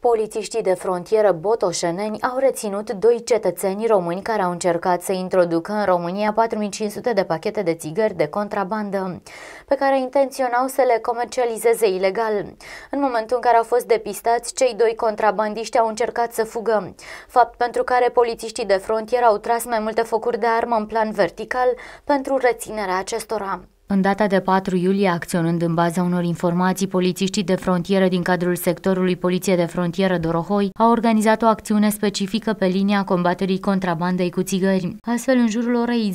Polițiștii de frontieră botoșeneni au reținut doi cetățeni români care au încercat să introducă în România 4500 de pachete de țigări de contrabandă, pe care intenționau să le comercializeze ilegal. În momentul în care au fost depistați, cei doi contrabandiști au încercat să fugă, fapt pentru care polițiștii de frontieră au tras mai multe focuri de armă în plan vertical pentru reținerea acestora. În data de 4 iulie, acționând în baza unor informații, polițiștii de frontieră din cadrul sectorului Poliție de Frontieră Dorohoi au organizat o acțiune specifică pe linia combaterii contrabandei cu țigări. Astfel, în jurul orei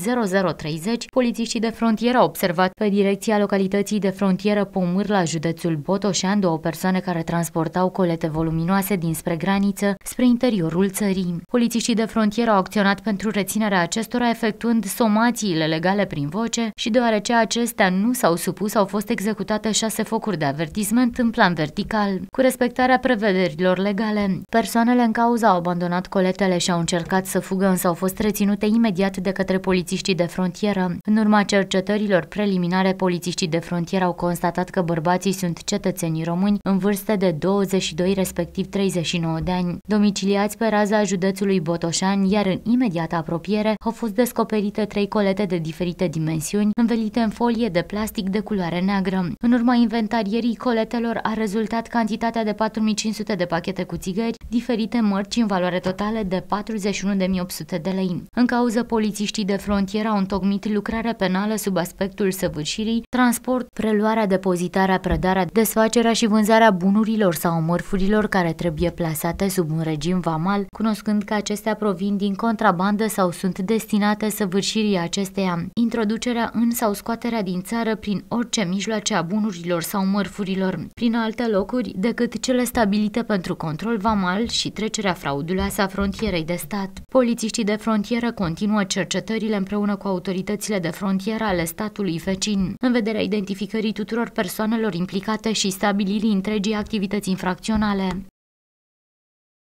0030, polițiștii de frontieră au observat pe direcția localității de frontieră Pomâr la județul Botoșan două persoane care transportau colete voluminoase dinspre graniță spre interiorul țării. Polițiștii de frontieră au acționat pentru reținerea acestora, efectuând somațiile legale prin voce și deoarece acest acestea nu s-au supus, au fost executate șase focuri de avertisment în plan vertical. Cu respectarea prevederilor legale, persoanele în cauză au abandonat coletele și au încercat să fugă, însă au fost reținute imediat de către polițiștii de frontieră. În urma cercetărilor preliminare, polițiștii de frontieră au constatat că bărbații sunt cetățenii români în vârste de 22 respectiv 39 de ani, domiciliați pe raza județului Botoșani, iar în imediată apropiere au fost descoperite trei colete de diferite dimensiuni, învelite în folie foie de plastic de culoare neagră. În urma inventarierii coletelor a rezultat cantitatea de 4500 de pachete cu țigări, diferite mărci în valoare totală de 41.800 de lei. În cauză, polițiștii de frontieră au întocmit lucrare penală sub aspectul săvârșirii, transport, preluarea, depozitarea, predarea, desfacerea și vânzarea bunurilor sau mărfurilor care trebuie plasate sub un regim vamal, cunoscând că acestea provin din contrabandă sau sunt destinate săvârșirii acesteia. Introducerea în sau scoaterea din țară prin orice mijloace a bunurilor sau mărfurilor, prin alte locuri decât cele stabilite pentru control vamal și trecerea frauduloasă a frontierei de stat. Polițiștii de frontieră continuă cercetările împreună cu autoritățile de frontieră ale statului vecin, în vederea identificării tuturor persoanelor implicate și stabilirii întregii activități infracționale.